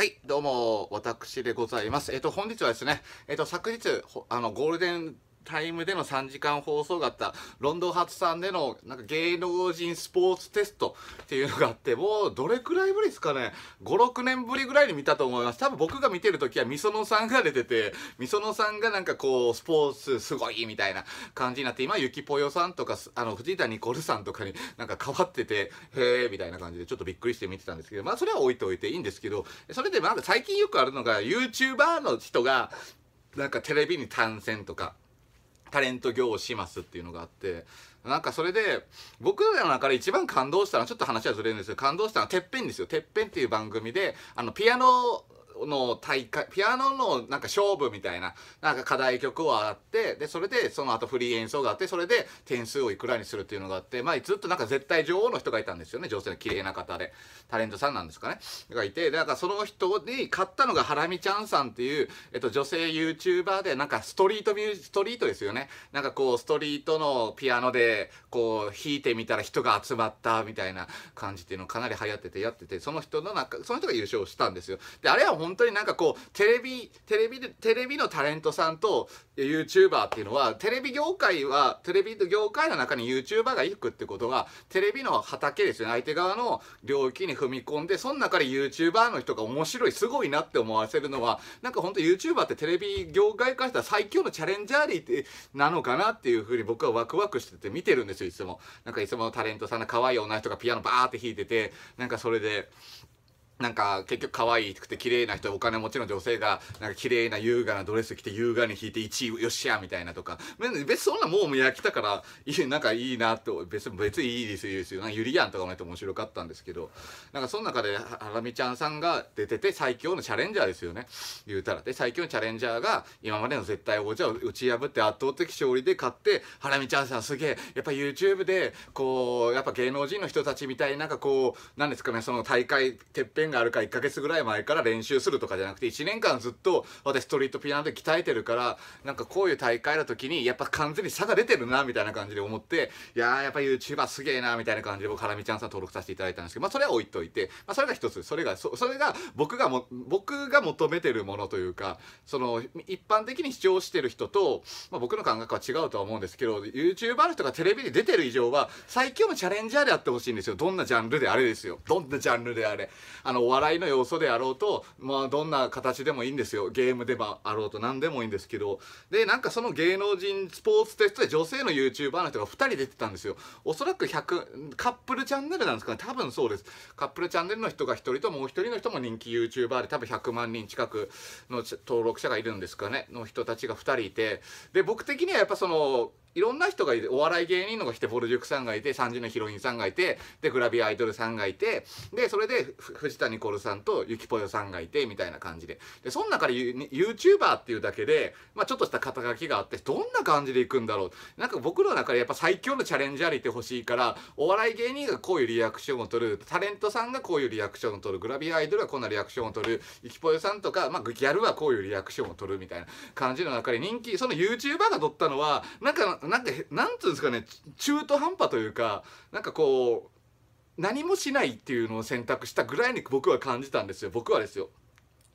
はい、どうも、私でございます。えっ、と、本日はですね、えっ、と、昨日、あの、ゴールデンタイムでの3時間放送があったロンドン発さんでのなんか芸能人スポーツテストっていうのがあってもうどれくらいぶりですかね56年ぶりぐらいに見たと思います多分僕が見てる時はみそのさんが出ててみそのさんがなんかこうスポーツすごいみたいな感じになって今ゆきぽよさんとかあの藤田ニコルさんとかになんか変わっててへえみたいな感じでちょっとびっくりして見てたんですけどまあそれは置いておいていいんですけどそれでなんか最近よくあるのが YouTuber の人がなんかテレビに参戦とかタレント業をしますっていうのがあってなんかそれで僕らの中で一番感動したのはちょっと話はずれるんですけど感動したのは「てっぺん」ですよ「てっぺん」っていう番組であのピアノの大会、ピアノのなんか勝負みたいな、なんか課題曲をあって、で、それでその後フリー演奏があって、それで点数をいくらにするっていうのがあって、まあずっとなんか絶対女王の人がいたんですよね、女性の綺麗な方で。タレントさんなんですかね。がいて、だなんかその人に買ったのがハラミちゃんさんっていう、えっと女性 YouTuber で、なんかストリートミュージ、ストリートですよね。なんかこうストリートのピアノでこう弾いてみたら人が集まったみたいな感じっていうのかなり流行っててやってて、その人のなんか、その人が優勝したんですよ。で、あれは本本当になんかこうテレビテレビテレビのタレントさんと YouTuber っていうのはテレビ業界はテレビ業界の中に YouTuber が行くってことはテレビの畑ですよね相手側の領域に踏み込んでその中で YouTuber の人が面白いすごいなって思わせるのはなんか本当 YouTuber ってテレビ業界からしたら最強のチャレンジャーリーってなのかなっていうふうに僕はワクワクしてて見てるんですよいつも。なんかいつもタレントさんの可愛い女の人がピアノバーって弾いててなんかそれで。なんか結局可愛くて綺麗な人お金持ちの女性がなんか綺麗な優雅なドレス着て優雅に弾いて1位よっしゃみたいなとか別にそんなもうやきたからいいなんかいいなと別別にいいですよいいですよなんかゆりやんとかもやって面白かったんですけどなんかその中でハラミちゃんさんが出てて最強のチャレンジャーですよね言うたらで最強のチャレンジャーが今までの絶対王者を打ち破って圧倒的勝利で勝ってハラミちゃんさんすげえやっぱ YouTube でこうやっぱ芸能人の人たちみたいになんかこうなんですかねその大会てっぺんがあるから1ヶ月ぐらい前から練習するとかじゃなくて1年間ずっと私ストリートピアノで鍛えてるからなんかこういう大会の時にやっぱ完全に差が出てるなみたいな感じで思っていやーやっぱ YouTuber すげえなみたいな感じで僕ハラミちゃんさん登録させていただいたんですけどまあそれは置いといて、まあ、それが一つそれがそれが僕がも僕が求めてるものというかその一般的に視聴してる人と、まあ、僕の感覚は違うとは思うんですけど YouTuber の人がテレビに出てる以上は最強のチャレンジャーであってほしいんですよどんなジャンルであれですよどんなジャンルであれあのお笑いの要素であろうと、まあ、どんな形でもいいんですよゲームでもあろうと何でもいいんですけどでなんかその芸能人スポーツテストで女性の YouTuber の人が2人出てたんですよおそらく100カップルチャンネルなんですかね多分そうですカップルチャンネルの人が1人ともう1人の人も人気 YouTuber で多分100万人近くの登録者がいるんですかねの人たちが2人いてで僕的にはやっぱそのいろんな人がいてお笑い芸人のが来てぼる塾さんがいて30のヒロインさんがいてでグラビアアイドルさんがいてでそれで藤田ニコルさんとゆきぽよさんがいてみたいな感じででその中で YouTuber っていうだけで、まあ、ちょっとした肩書きがあってどんな感じでいくんだろうなんか僕の中でやっぱ最強のチャレンジャーいてほしいからお笑い芸人がこういうリアクションを取るタレントさんがこういうリアクションを取るグラビアアイドルはこんなリアクションを取るゆきぽよさんとか、まあ、ギャルはこういうリアクションを取るみたいな感じの中で人気その YouTuber が取ったのはなんかなんかなんつうんですかね中途半端というかなんかこう何もしないっていうのを選択したぐらいに僕は感じたんですよ僕はですよ。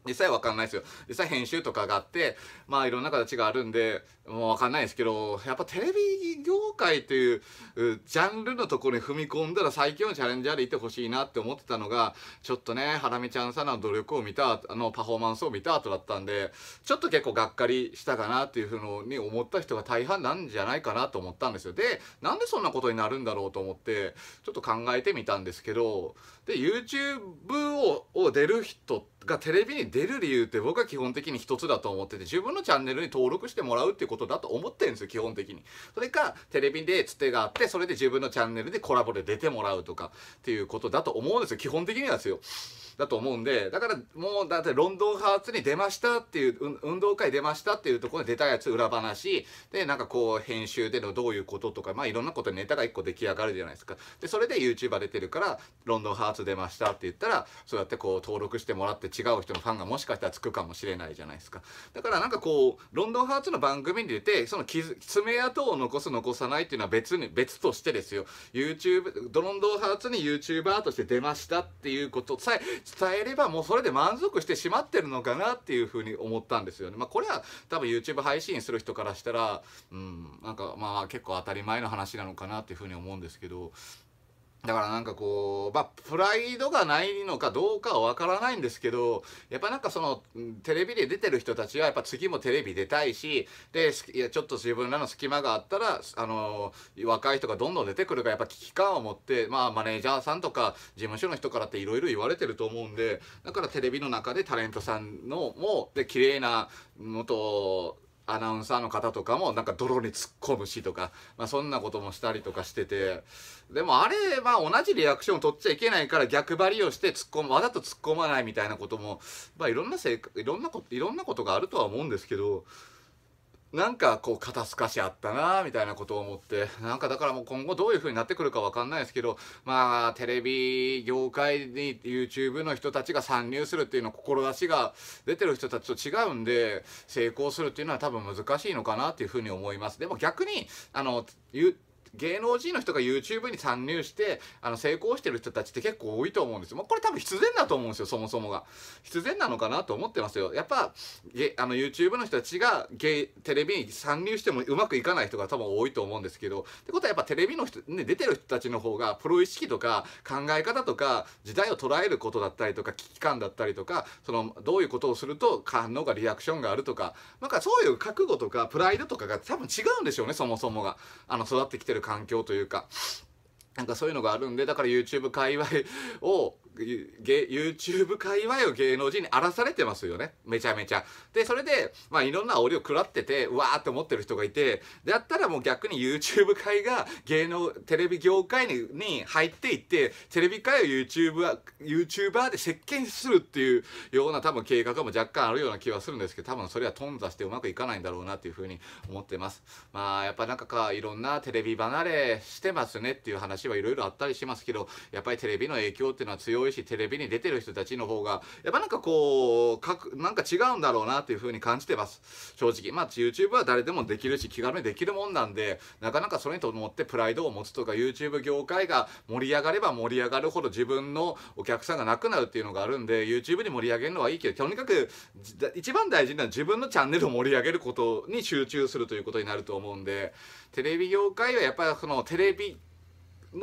実際わかんないですよ。実際編集とかがあって、まあいろんな形があるんで、もうわかんないですけど、やっぱテレビ業界というジャンルのところに踏み込んだら最強のチャレンジャーでいてほしいなって思ってたのが、ちょっとね、ハラミちゃんさんの努力を見た、あのパフォーマンスを見た後だったんで、ちょっと結構がっかりしたかなっていうふうに思った人が大半なんじゃないかなと思ったんですよ。で、なんでそんなことになるんだろうと思って、ちょっと考えてみたんですけど、で、YouTube をを出る人って、がテレビに出る理由って僕は基本的に一つだと思ってて自分のチャンネルに登録してもらうっていうことだと思ってるんですよ基本的にそれかテレビでつてがあってそれで自分のチャンネルでコラボで出てもらうとかっていうことだと思うんですよ基本的にはですよだと思うんでだからもうだってロンドンハーツに出ましたっていう運動会出ましたっていうところで出たやつ裏話でなんかこう編集でのどういうこととかまあいろんなことネタが一個出来上がるじゃないですかでそれで YouTuber 出てるからロンドンハーツ出ましたって言ったらそうやってこう登録してもらって違う人のファンがもしかしたらつくかもしれないじゃないですかだからなんかこうロンドンハーツの番組に出てその爪痕を残す残さないっていうのは別に別としてですよ YouTube ドロンドンハーツに YouTuber として出ましたっていうことさえ伝えればもうそれで満足してしまってるのかなっていうふうに思ったんですよねまあこれは多分 YouTube 配信する人からしたらうんなんかまあ結構当たり前の話なのかなっていうふうに思うんですけどだからなんかこう、まあ、プライドがないのかどうかはわからないんですけど、やっぱなんかその、テレビで出てる人たちは、やっぱ次もテレビ出たいし、で、いや、ちょっと自分らの隙間があったら、あの、若い人がどんどん出てくるから、やっぱ危機感を持って、まあ、マネージャーさんとか、事務所の人からっていろいろ言われてると思うんで、だからテレビの中でタレントさんのも、で、綺麗なのと、アナウンサーの方とかもなんか泥に突っ込むしとか、まあ、そんなこともしたりとかしててでもあれは同じリアクションを取っちゃいけないから逆張りをして突っ込むわざと突っ込まないみたいなことも、まあ、いろんなせいろんなこといろんなことがあるとは思うんですけどなんかこう肩透かしあったなみたいなことを思ってなんかだからもう今後どういう風になってくるかわかんないですけどまあテレビ業界に YouTube の人たちが参入するっていうの志が出てる人たちと違うんで成功するっていうのは多分難しいのかなっていう風に思いますでも逆にあの芸能人の人が YouTube に参入してあの成功してる人たちって結構多いと思うんですよ。これ多分必然だと思うんですよそもそもが。必然なのかなと思ってますよ。やっぱあの YouTube の人たちがテレビに参入してもうまくいかない人が多分多いと思うんですけどってことはやっぱテレビの人、ね、出てる人たちの方がプロ意識とか考え方とか時代を捉えることだったりとか危機感だったりとかそのどういうことをすると反応がリアクションがあるとかなんかそういう覚悟とかプライドとかが多分違うんでしょうねそもそもが。あの育ってきてる環境というかなんかそういうのがあるんで、だから YouTube 界隈を、YouTube 界隈を芸能人に荒らされてますよね。めちゃめちゃ。で、それで、まあいろんな折りを食らってて、うわーって思ってる人がいて、だったらもう逆に YouTube 界が芸能、テレビ業界にに入っていって、テレビ界を YouTuber、YouTuber で席巻するっていうような多分計画も若干あるような気はするんですけど、多分それは頓挫してうまくいかないんだろうなっていうふうに思ってます。まあやっぱなんかか、いろんなテレビ離れしてますねっていう話はいろいろあったりしますけど、やっぱりテレビの影響っていうのは強い多いしテレビに出てる人たちの方がやっぱなんかこうかくなんか違うんだろうなっていう風に感じてます正直まあ YouTube は誰でもできるし気軽にできるもんなんでなかなかそれにと思ってプライドを持つとか YouTube 業界が盛り上がれば盛り上がるほど自分のお客さんがなくなるっていうのがあるんで YouTube に盛り上げるのはいいけどとにかく一番大事なのは自分のチャンネルを盛り上げることに集中するということになると思うんでテレビ業界はやっぱりそのテレビ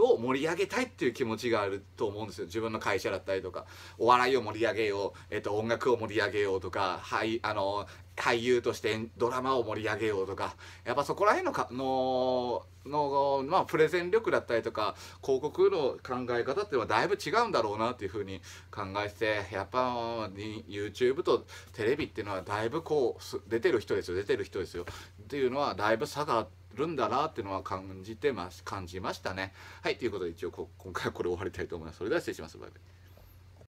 を盛り上げたいっていう気持ちがあると思うんですよ自分の会社だったりとかお笑いを盛り上げよう、えっと、音楽を盛り上げようとか、はい、あの俳優としてドラマを盛り上げようとかやっぱそこら辺のかのの、まあ、プレゼン力だったりとか広告の考え方っていうのはだいぶ違うんだろうなっていうふうに考えてやっぱ YouTube とテレビっていうのはだいぶこう出てる人ですよ出てる人ですよっていうのはだいぶ差があって。るんだなっていうのは感じてます感じましたねはいということで一応今回はこれ終わりたいと思いますそれでは失礼しますバイバイ